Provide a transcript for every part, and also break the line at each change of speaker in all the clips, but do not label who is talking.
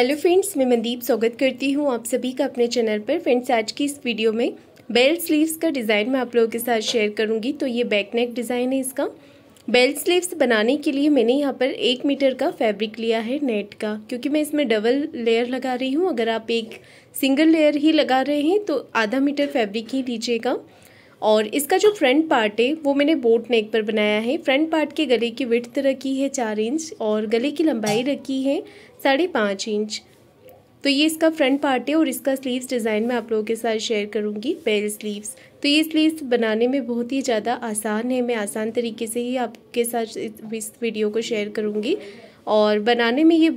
hello friends मैं मनदीप स्वागत करती हूँ आप सभी का अपने चैनल पर फ्रेंड्स आज की इस वीडियो में बेल स्लीव्स का डिज़ाइन मैं आप लोगों के साथ शेयर करूंगी तो ये बैक नेक डिज़ाइन है इसका बेल स्लीव्स बनाने के लिए मैंने यहाँ पर एक मीटर का फैब्रिक लिया है नेट का क्योंकि मैं इसमें डबल लेयर लगा रही हूँ अगर आप एक सिंगल लेयर ही लगा रहे हैं तो आधा मीटर फैब्रिक ही लीजिएगा और इसका जो फ्रंट पार्ट है वो मैंने बोट नेक पर बनाया है फ्रंट पार्ट के गले की विथ रखी है चार इंच और गले की लंबाई रखी है साढ़े पाँच इंच तो ये इसका फ्रंट पार्ट है और इसका स्लीव्स डिज़ाइन मैं आप लोगों के साथ शेयर करूँगी बेल स्लीव्स तो ये स्लीव्स बनाने में बहुत ही ज़्यादा आसान है मैं आसान तरीके से ही आपके साथ इस वीडियो को शेयर करूँगी और बनाने में ये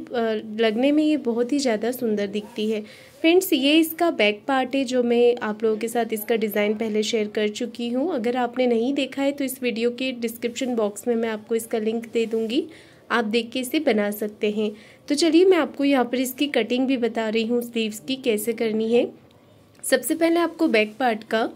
लगने में ये बहुत ही ज़्यादा सुंदर दिखती है फ्रेंड्स ये इसका बैक पार्ट है जो मैं आप लोगों के साथ इसका डिज़ाइन पहले शेयर कर चुकी हूँ अगर आपने नहीं देखा है तो इस वीडियो के डिस्क्रिप्शन बॉक्स में मैं आपको इसका लिंक दे दूँगी आप देख के इसे बना सकते हैं तो चलिए मैं आपको यहाँ पर इसकी कटिंग भी बता रही हूँ स्लीव्स की कैसे करनी है सबसे पहले आपको बैक पार्ट का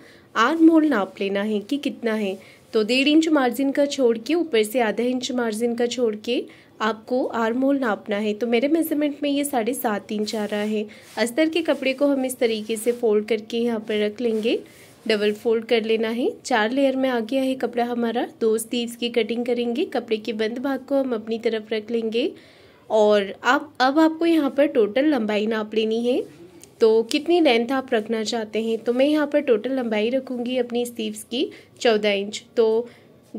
आर्म होल नाप लेना है कि कितना है तो डेढ़ इंच मार्जिन का छोड़ के ऊपर से आधा इंच मार्जिन का छोड़ के आपको आर्म होल नापना है तो मेरे मेजरमेंट में ये साढ़े सात इंच आ रहा है अस्तर के कपड़े को हम इस तरीके से फोल्ड करके यहाँ पर रख लेंगे डबल फोल्ड कर लेना है चार लेयर में आ गया है कपड़ा हमारा दो स्तीव्स की कटिंग करेंगे कपड़े के बंद भाग को हम अपनी तरफ रख लेंगे और आप अब आपको यहाँ पर टोटल लंबाई नाप लेनी है तो कितनी लेंथ आप रखना चाहते हैं तो मैं यहाँ पर टोटल लंबाई रखूँगी अपनी स्टीव्स की चौदह इंच तो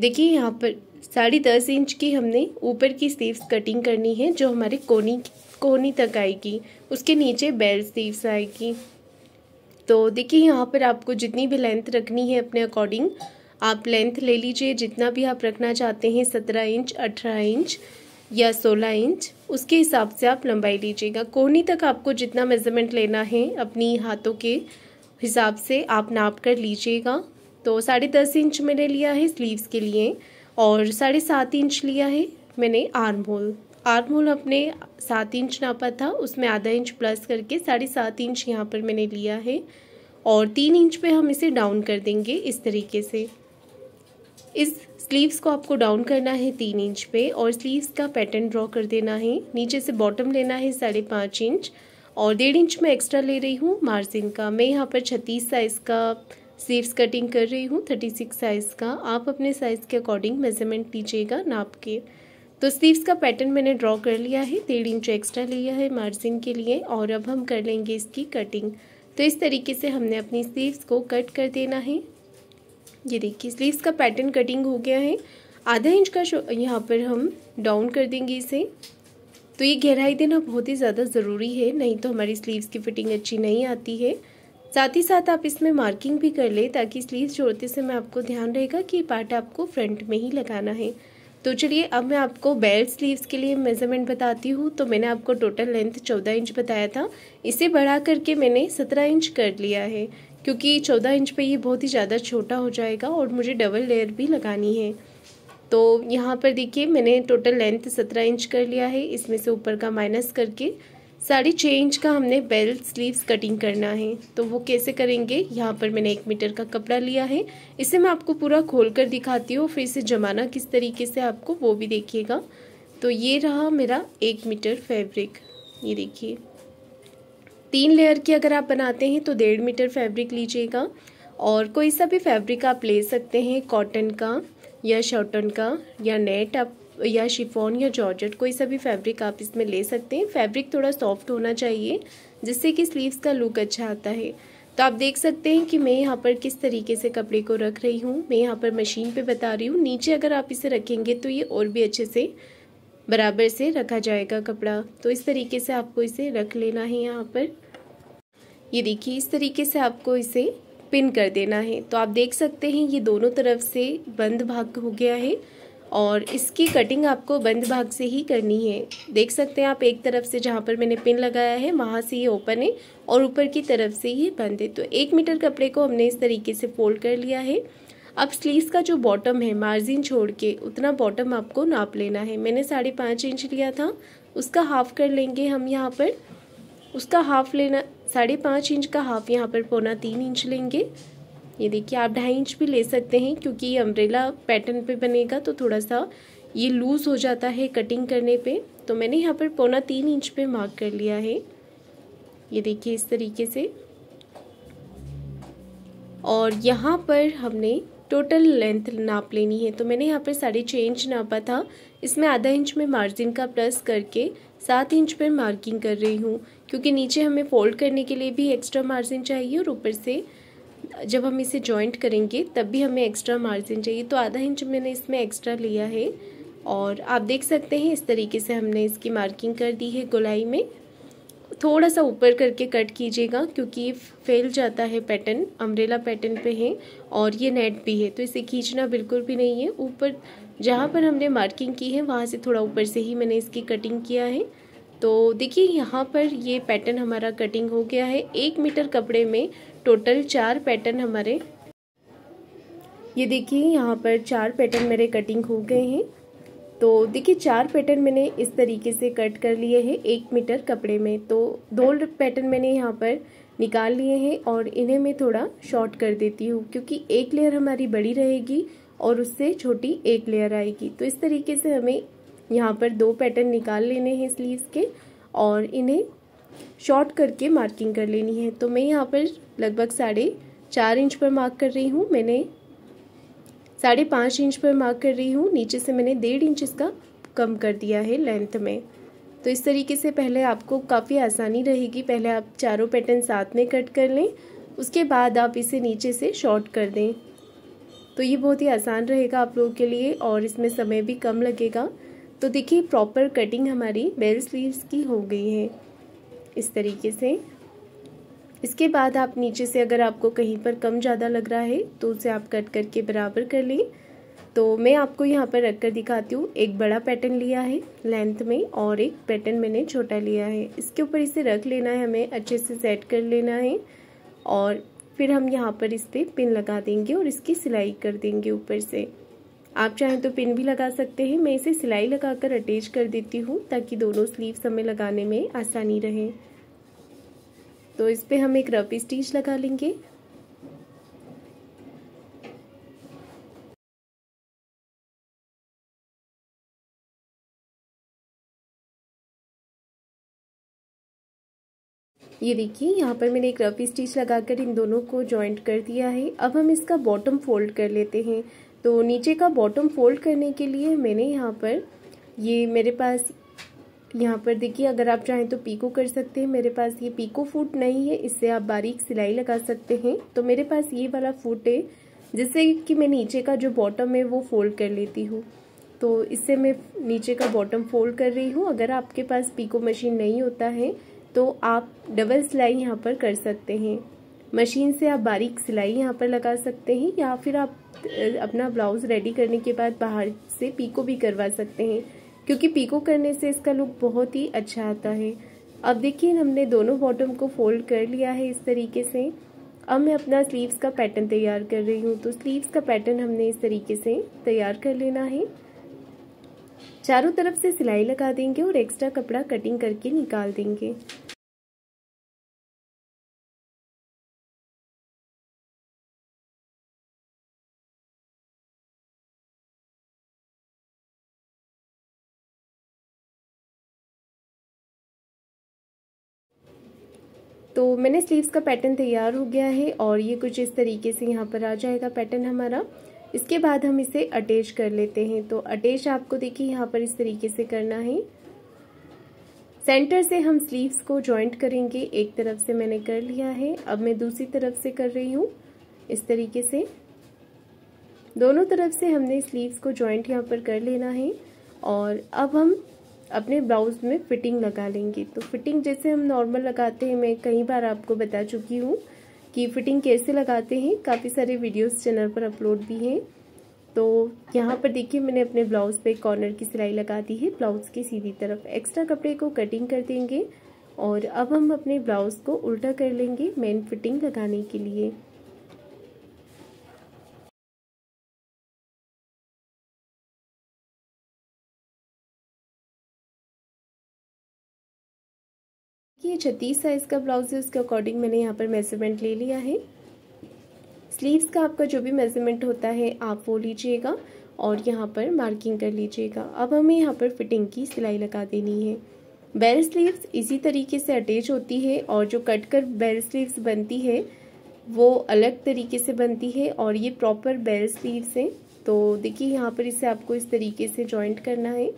देखिए यहाँ पर साढ़े दस इंच की हमने ऊपर की स्लीव्स कटिंग करनी है जो हमारे कोनी कोनी तक आएगी उसके नीचे बेल स्लीव्स आएगी तो देखिए यहाँ पर आपको जितनी भी लेंथ रखनी है अपने अकॉर्डिंग आप लेंथ ले लीजिए जितना भी आप रखना चाहते हैं सत्रह इंच अठारह इंच या सोलह इंच उसके हिसाब से आप लंबाई लीजिएगा कोहनी तक आपको जितना मेज़रमेंट लेना है अपनी हाथों के हिसाब से आप नाप कर लीजिएगा तो साढ़े दस इंच मैंने लिया है स्लीव्स के लिए और साढ़े सात इंच लिया है मैंने आर्म होल आर्म होल अपने सात इंच नापा था उसमें आधा इंच प्लस करके साढ़े सात इंच यहाँ पर मैंने लिया है और तीन इंच पे हम इसे डाउन कर देंगे इस तरीके से इस स्लीव्स को आपको डाउन करना है तीन इंच पे और स्लीव्स का पैटर्न ड्रॉ कर देना है नीचे से बॉटम लेना है साढ़े पाँच इंच और डेढ़ इंच में एक्स्ट्रा ले रही हूँ मार्जिन का मैं यहाँ पर छत्तीस साइज़ का स्लीव्स कटिंग कर रही हूँ थर्टी सिक्स साइज़ का आप अपने साइज़ के अकॉर्डिंग मेजरमेंट लीजिएगा नाप के तो स्लीव्स का पैटर्न मैंने ड्रॉ कर लिया है डेढ़ इंच एक्स्ट्रा लिया है मार्जिन के लिए और अब हम कर लेंगे इसकी कटिंग तो इस तरीके से हमने अपनी स्लीव्स को कट कर देना है ये देखिए स्लीव्स का पैटर्न कटिंग हो गया है आधा इंच का यहाँ पर हम डाउन कर देंगे इसे तो ये गहराई देना बहुत ही ज़्यादा ज़रूरी है नहीं तो हमारी स्लीव्स की फिटिंग अच्छी नहीं आती है साथ ही साथ आप इसमें मार्किंग भी कर ले ताकि स्लीव्स जोड़ते समय आपको ध्यान रहेगा कि ये पार्ट आपको फ्रंट में ही लगाना है तो चलिए अब मैं आपको बेल्ट स्लीव्स के लिए मेज़रमेंट बताती हूँ तो मैंने आपको टोटल लेंथ चौदह इंच बताया था इसे बढ़ा करके मैंने सत्रह इंच कर लिया है क्योंकि चौदह इंच पे ये बहुत ही ज़्यादा छोटा हो जाएगा और मुझे डबल लेयर भी लगानी है तो यहाँ पर देखिए मैंने टोटल लेंथ सत्रह इंच कर लिया है इसमें से ऊपर का माइनस करके साड़ी चेंज का हमने बेल्ट स्लीव्स कटिंग करना है तो वो कैसे करेंगे यहाँ पर मैंने एक मीटर का कपड़ा लिया है इसे मैं आपको पूरा खोल कर दिखाती हूँ फिर इसे जमाना किस तरीके से आपको वो भी देखिएगा तो ये रहा मेरा एक मीटर फैब्रिक ये देखिए तीन लेयर की अगर आप बनाते हैं तो डेढ़ मीटर फैब्रिक लीजिएगा और कोई सा भी फैब्रिक आप ले सकते हैं कॉटन का या शॉटन का या नेट आप या शिफोन या जॉर्जेट कोई सा भी फैब्रिक आप इसमें ले सकते हैं फैब्रिक थोड़ा सॉफ्ट होना चाहिए जिससे कि स्लीव्स का लुक अच्छा आता है तो आप देख सकते हैं कि मैं यहाँ पर किस तरीके से कपड़े को रख रही हूँ मैं यहाँ पर मशीन पे बता रही हूँ नीचे अगर आप इसे रखेंगे तो ये और भी अच्छे से बराबर से रखा जाएगा कपड़ा तो इस तरीके से आपको इसे रख लेना है यहाँ पर ये देखिए इस तरीके से आपको इसे पिन कर देना है तो आप देख सकते हैं ये दोनों तरफ से बंद भाग हो गया है और इसकी कटिंग आपको बंद भाग से ही करनी है देख सकते हैं आप एक तरफ से जहाँ पर मैंने पिन लगाया है वहाँ से ये ओपन है और ऊपर की तरफ से ये बंद है तो एक मीटर कपड़े को हमने इस तरीके से फोल्ड कर लिया है अब स्लीव्स का जो बॉटम है मार्जिन छोड़ के उतना बॉटम आपको नाप लेना है मैंने साढ़े पाँच इंच लिया था उसका हाफ कर लेंगे हम यहाँ पर उसका हाफ लेना साढ़े पाँच इंच का हाफ यहाँ पर पौना तीन इंच लेंगे ये देखिए आप ढाई इंच भी ले सकते हैं क्योंकि ये अम्ब्रेला पैटर्न पे बनेगा तो थोड़ा सा ये लूज़ हो जाता है कटिंग करने पे तो मैंने यहाँ पर पौना तीन इंच पे मार्क कर लिया है ये देखिए इस तरीके से और यहाँ पर हमने टोटल लेंथ नाप लेनी है तो मैंने यहाँ पर साढ़े छः इंच नापा था इसमें आधा इंच में मार्जिन का प्लस करके सात इंच पर मार्किंग कर रही हूँ क्योंकि नीचे हमें फोल्ड करने के लिए भी एक्स्ट्रा मार्जिन चाहिए और ऊपर से जब हम इसे जॉइंट करेंगे तब भी हमें एक्स्ट्रा मार्जिन चाहिए तो आधा इंच मैंने इसमें एक्स्ट्रा लिया है और आप देख सकते हैं इस तरीके से हमने इसकी मार्किंग कर दी है गोलाई में थोड़ा सा ऊपर करके कट कीजिएगा क्योंकि ये फैल जाता है पैटर्न अम्ब्रेला पैटर्न पे है और ये नेट भी है तो इसे खींचना बिल्कुल भी नहीं है ऊपर जहाँ पर हमने मार्किंग की है वहाँ से थोड़ा ऊपर से ही मैंने इसकी कटिंग किया है तो देखिए यहाँ पर ये पैटर्न हमारा कटिंग हो गया है एक मीटर कपड़े में टोटल चार पैटर्न हमारे ये देखिए यहाँ पर चार पैटर्न मेरे कटिंग हो गए हैं तो देखिए चार पैटर्न मैंने इस तरीके से कट कर लिए हैं एक मीटर कपड़े में तो दो पैटर्न मैंने यहाँ पर निकाल लिए हैं और इन्हें मैं थोड़ा शॉर्ट कर देती हूँ क्योंकि एक लेयर हमारी बड़ी रहेगी और उससे छोटी एक लेयर आएगी तो इस तरीके से हमें यहाँ पर दो पैटर्न निकाल लेने हैं स्लीव्स के और इन्हें शॉर्ट करके मार्किंग कर लेनी है तो मैं यहाँ पर लगभग साढ़े चार इंच पर मार्क कर रही हूँ मैंने साढ़े पाँच इंच पर मार्क कर रही हूँ नीचे से मैंने डेढ़ इंच इसका कम कर दिया है लेंथ में तो इस तरीके से पहले आपको काफ़ी आसानी रहेगी पहले आप चारों पैटर्न साथ में कट कर लें उसके बाद आप इसे नीचे से शॉर्ट कर दें तो ये बहुत ही आसान रहेगा आप लोगों के लिए और इसमें समय भी कम लगेगा तो देखिए प्रॉपर कटिंग हमारी बेल स्लीव्स की हो गई है इस तरीके से इसके बाद आप नीचे से अगर आपको कहीं पर कम ज़्यादा लग रहा है तो उसे आप कट करके बराबर कर लें तो मैं आपको यहाँ पर रख कर दिखाती हूँ एक बड़ा पैटर्न लिया है लेंथ में और एक पैटर्न मैंने छोटा लिया है इसके ऊपर इसे रख लेना है हमें अच्छे से सेट कर लेना है और फिर हम यहाँ पर इस पर पिन लगा देंगे और इसकी सिलाई कर देंगे ऊपर से आप चाहें तो पिन भी लगा सकते हैं मैं इसे सिलाई लगाकर अटैच कर देती हूँ ताकि दोनों स्लीव्स हमें लगाने में आसानी रहे तो इस पर हम एक रफ स्टिच लगा लेंगे ये देखिए यहाँ पर मैंने एक रफ स्टिच लगाकर इन दोनों को जॉइंट कर दिया है अब हम इसका बॉटम फोल्ड कर लेते हैं तो नीचे का बॉटम फोल्ड करने के लिए मैंने यहाँ पर ये मेरे पास यहाँ पर देखिए अगर आप चाहें तो पीको कर सकते हैं मेरे पास ये पीको फूट नहीं है इससे आप बारीक सिलाई लगा सकते हैं तो मेरे पास ये वाला फूट है जिससे कि मैं नीचे का जो बॉटम है वो फोल्ड कर लेती हूँ तो इससे मैं नीचे का बॉटम फोल्ड कर रही हूँ अगर आपके पास पीको मशीन नहीं होता है तो आप डबल सिलाई यहाँ पर कर सकते हैं मशीन से आप बारीक सिलाई यहाँ पर लगा सकते हैं या फिर आप अपना ब्लाउज़ रेडी करने के बाद बाहर से पीको भी करवा सकते हैं क्योंकि पीको करने से इसका लुक बहुत ही अच्छा आता है अब देखिए हमने दोनों बॉटम को फोल्ड कर लिया है इस तरीके से अब मैं अपना स्लीव्स का पैटर्न तैयार कर रही हूँ तो स्लीव्स का पैटर्न हमने इस तरीके से तैयार कर लेना है चारों तरफ से सिलाई लगा देंगे और एक्स्ट्रा कपड़ा कटिंग करके निकाल देंगे तो मैंने स्लीव्स का पैटर्न तैयार हो गया है और ये कुछ इस तरीके से यहाँ पर आ जाएगा पैटर्न हमारा इसके बाद हम इसे अटैच कर लेते हैं तो अटैच आपको देखिए यहाँ पर इस तरीके से करना है सेंटर से हम स्लीव्स को जॉइंट करेंगे एक तरफ से मैंने कर लिया है अब मैं दूसरी तरफ से कर रही हूँ इस तरीके से दोनों तरफ से हमने स्लीव्स को जॉइंट यहाँ पर कर लेना है और अब हम अपने ब्लाउज में फिटिंग लगा लेंगे तो फिटिंग जैसे हम नॉर्मल लगाते हैं मैं कई बार आपको बता चुकी हूँ कि फिटिंग कैसे लगाते हैं काफ़ी सारे वीडियोस चैनल पर अपलोड भी हैं तो यहाँ पर देखिए मैंने अपने ब्लाउज़ पे कॉर्नर की सिलाई लगा दी है ब्लाउज़ की सीधी तरफ एक्स्ट्रा कपड़े को कटिंग कर देंगे और अब हम अपने ब्लाउज़ को उल्टा कर लेंगे मेन फिटिंग लगाने के लिए ये छत्तीस साइज़ का ब्लाउज़ है उसके अकॉर्डिंग मैंने यहाँ पर मेज़रमेंट ले लिया है स्लीव्स का आपका जो भी मेज़रमेंट होता है आप वो लीजिएगा और यहाँ पर मार्किंग कर लीजिएगा अब हमें यहाँ पर फिटिंग की सिलाई लगा देनी है बेल स्लीव्स इसी तरीके से अटैच होती है और जो कट कर बेल स्लीव्स बनती है वो अलग तरीके से बनती है और ये प्रॉपर बेल स्लीव्स हैं तो देखिए यहाँ पर इसे आपको इस तरीके से जॉइंट करना है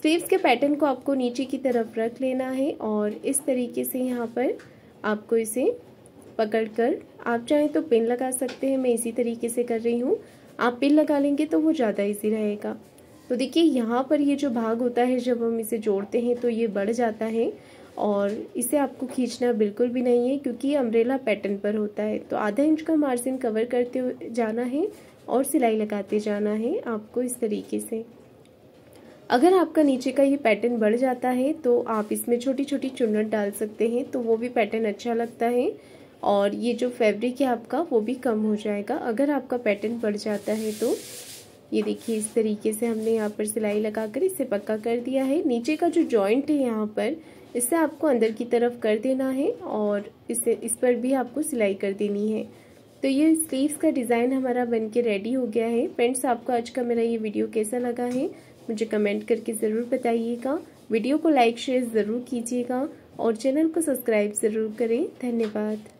स्लीव्स के पैटर्न को आपको नीचे की तरफ रख लेना है और इस तरीके से यहाँ पर आपको इसे पकड़कर आप चाहें तो पिन लगा सकते हैं मैं इसी तरीके से कर रही हूँ आप पिन लगा लेंगे तो वो ज़्यादा इजी रहेगा तो देखिए यहाँ पर ये जो भाग होता है जब हम इसे जोड़ते हैं तो ये बढ़ जाता है और इसे आपको खींचना बिल्कुल भी नहीं है क्योंकि ये अम्ब्रेला पैटर्न पर होता है तो आधा इंच का मार्जिन कवर करते जाना है और सिलाई लगाते जाना है आपको इस तरीके से अगर आपका नीचे का ये पैटर्न बढ़ जाता है तो आप इसमें छोटी छोटी चुनट डाल सकते हैं तो वो भी पैटर्न अच्छा लगता है और ये जो फैब्रिक है आपका वो भी कम हो जाएगा अगर आपका पैटर्न बढ़ जाता है तो ये देखिए इस तरीके से हमने यहाँ पर सिलाई लगाकर इसे पक्का कर दिया है नीचे का जो जॉइंट है यहाँ पर इसे आपको अंदर की तरफ कर देना है और इसे इस पर भी आपको सिलाई कर देनी है तो ये स्लीव्स का डिज़ाइन हमारा बन के रेडी हो गया है फ्रेंड्स आपको आज का मेरा ये वीडियो कैसा लगा है मुझे कमेंट करके ज़रूर बताइएगा वीडियो को लाइक शेयर ज़रूर कीजिएगा और चैनल को सब्सक्राइब ज़रूर करें धन्यवाद